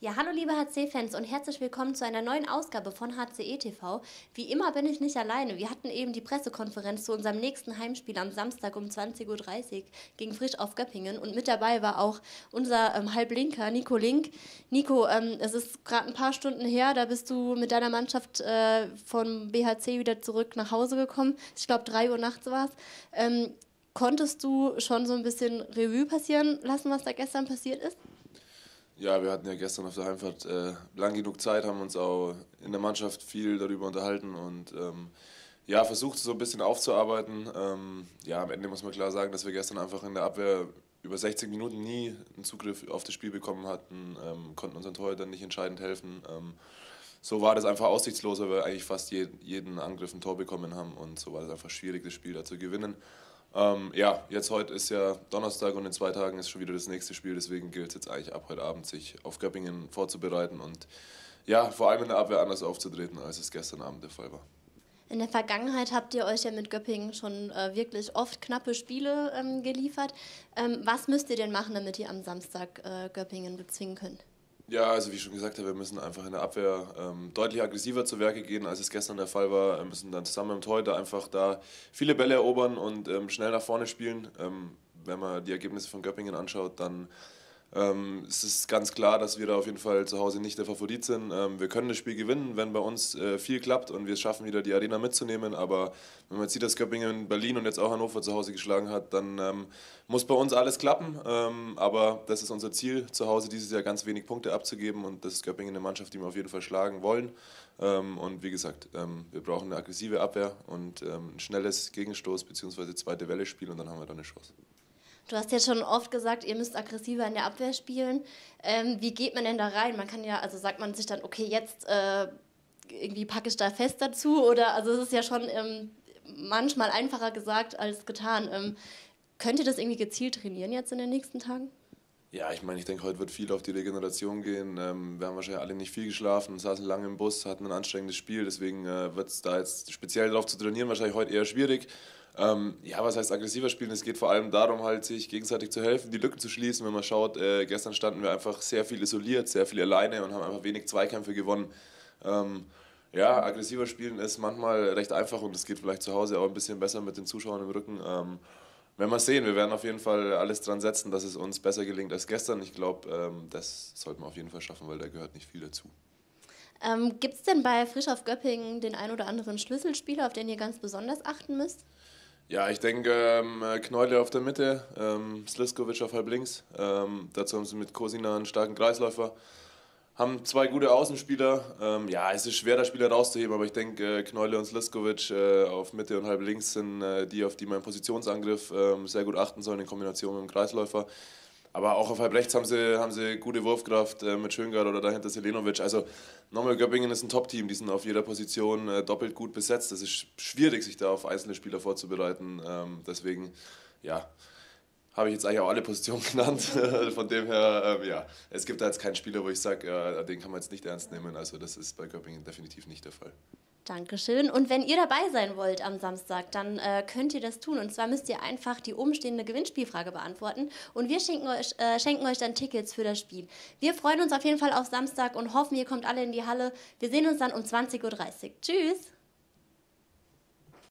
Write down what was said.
Ja, hallo liebe HC-Fans und herzlich willkommen zu einer neuen Ausgabe von HCE TV. Wie immer bin ich nicht alleine. Wir hatten eben die Pressekonferenz zu unserem nächsten Heimspiel am Samstag um 20.30 Uhr gegen Frisch auf Göppingen und mit dabei war auch unser ähm, Halblinker Nico Link. Nico, ähm, es ist gerade ein paar Stunden her, da bist du mit deiner Mannschaft äh, vom BHC wieder zurück nach Hause gekommen. Ich glaube, 3 Uhr nachts war es. Ähm, konntest du schon so ein bisschen Revue passieren lassen, was da gestern passiert ist? Ja, wir hatten ja gestern auf der Heimfahrt äh, lang genug Zeit, haben uns auch in der Mannschaft viel darüber unterhalten und ähm, ja, versucht so ein bisschen aufzuarbeiten. Ähm, ja, am Ende muss man klar sagen, dass wir gestern einfach in der Abwehr über 60 Minuten nie einen Zugriff auf das Spiel bekommen hatten, ähm, konnten unseren Torhütern nicht entscheidend helfen. Ähm, so war das einfach aussichtslos, weil wir eigentlich fast je, jeden Angriff ein Tor bekommen haben und so war es einfach schwierig, das Spiel da zu gewinnen. Ähm, ja, jetzt heute ist ja Donnerstag und in zwei Tagen ist schon wieder das nächste Spiel. Deswegen gilt es jetzt eigentlich ab heute Abend, sich auf Göppingen vorzubereiten und ja, vor allem in der Abwehr anders aufzutreten, als es gestern Abend der Fall war. In der Vergangenheit habt ihr euch ja mit Göppingen schon äh, wirklich oft knappe Spiele ähm, geliefert. Ähm, was müsst ihr denn machen, damit ihr am Samstag äh, Göppingen bezwingen könnt? Ja, also wie ich schon gesagt habe, wir müssen einfach in der Abwehr ähm, deutlich aggressiver zu Werke gehen, als es gestern der Fall war. Wir müssen dann zusammen im Torhüter einfach da viele Bälle erobern und ähm, schnell nach vorne spielen. Ähm, wenn man die Ergebnisse von Göppingen anschaut, dann ähm, es ist ganz klar, dass wir da auf jeden Fall zu Hause nicht der Favorit sind. Ähm, wir können das Spiel gewinnen, wenn bei uns äh, viel klappt und wir es schaffen, wieder die Arena mitzunehmen. Aber wenn man sieht, dass Göppingen Berlin und jetzt auch Hannover zu Hause geschlagen hat, dann ähm, muss bei uns alles klappen. Ähm, aber das ist unser Ziel, zu Hause dieses Jahr ganz wenig Punkte abzugeben. Und das ist Göppingen eine Mannschaft, die wir auf jeden Fall schlagen wollen. Ähm, und wie gesagt, ähm, wir brauchen eine aggressive Abwehr und ein schnelles Gegenstoß bzw. zweite Welle-Spiel und dann haben wir da eine Chance. Du hast ja schon oft gesagt, ihr müsst aggressiver in der Abwehr spielen. Ähm, wie geht man denn da rein? Man kann ja, also sagt man sich dann, okay, jetzt äh, irgendwie packe ich da fest dazu oder also es ist ja schon ähm, manchmal einfacher gesagt als getan. Ähm, könnt ihr das irgendwie gezielt trainieren jetzt in den nächsten Tagen? Ja, ich meine, ich denke, heute wird viel auf die Regeneration gehen. Ähm, wir haben wahrscheinlich alle nicht viel geschlafen, saßen lange im Bus, hatten ein anstrengendes Spiel. Deswegen äh, wird es da jetzt speziell darauf zu trainieren wahrscheinlich heute eher schwierig. Ähm, ja, was heißt aggressiver spielen? Es geht vor allem darum, halt sich gegenseitig zu helfen, die Lücken zu schließen. Wenn man schaut, äh, gestern standen wir einfach sehr viel isoliert, sehr viel alleine und haben einfach wenig Zweikämpfe gewonnen. Ähm, ja, aggressiver spielen ist manchmal recht einfach und es geht vielleicht zu Hause auch ein bisschen besser mit den Zuschauern im Rücken. Ähm, werden wir sehen. Wir werden auf jeden Fall alles dran setzen, dass es uns besser gelingt als gestern. Ich glaube, ähm, das sollten wir auf jeden Fall schaffen, weil da gehört nicht viel dazu. Ähm, Gibt es denn bei Frisch auf Göppingen den ein oder anderen Schlüsselspieler, auf den ihr ganz besonders achten müsst? Ja, ich denke, ähm, Knäule auf der Mitte, ähm, Sliskovic auf halb links. Ähm, dazu haben sie mit Kosina einen starken Kreisläufer haben zwei gute Außenspieler. Ähm, ja, es ist schwer, da Spieler rauszuheben, aber ich denke, äh, Knolle und Sliskovic äh, auf Mitte und halb links sind äh, die, auf die mein im Positionsangriff ähm, sehr gut achten soll in Kombination mit dem Kreisläufer. Aber auch auf halb rechts haben sie, haben sie gute Wurfkraft äh, mit Schöngard oder dahinter Selenovic. Also nochmal, Göppingen ist ein Top-Team. Die sind auf jeder Position äh, doppelt gut besetzt. Es ist schwierig, sich da auf einzelne Spieler vorzubereiten. Ähm, deswegen, ja, habe ich jetzt eigentlich auch alle Positionen genannt. Von dem her, ähm, ja, es gibt da jetzt keinen Spieler, wo ich sage, äh, den kann man jetzt nicht ernst nehmen. Also das ist bei Göppingen definitiv nicht der Fall. Dankeschön. Und wenn ihr dabei sein wollt am Samstag, dann äh, könnt ihr das tun. Und zwar müsst ihr einfach die umstehende Gewinnspielfrage beantworten. Und wir schenken euch, äh, schenken euch dann Tickets für das Spiel. Wir freuen uns auf jeden Fall auf Samstag und hoffen, ihr kommt alle in die Halle. Wir sehen uns dann um 20.30 Uhr. Tschüss!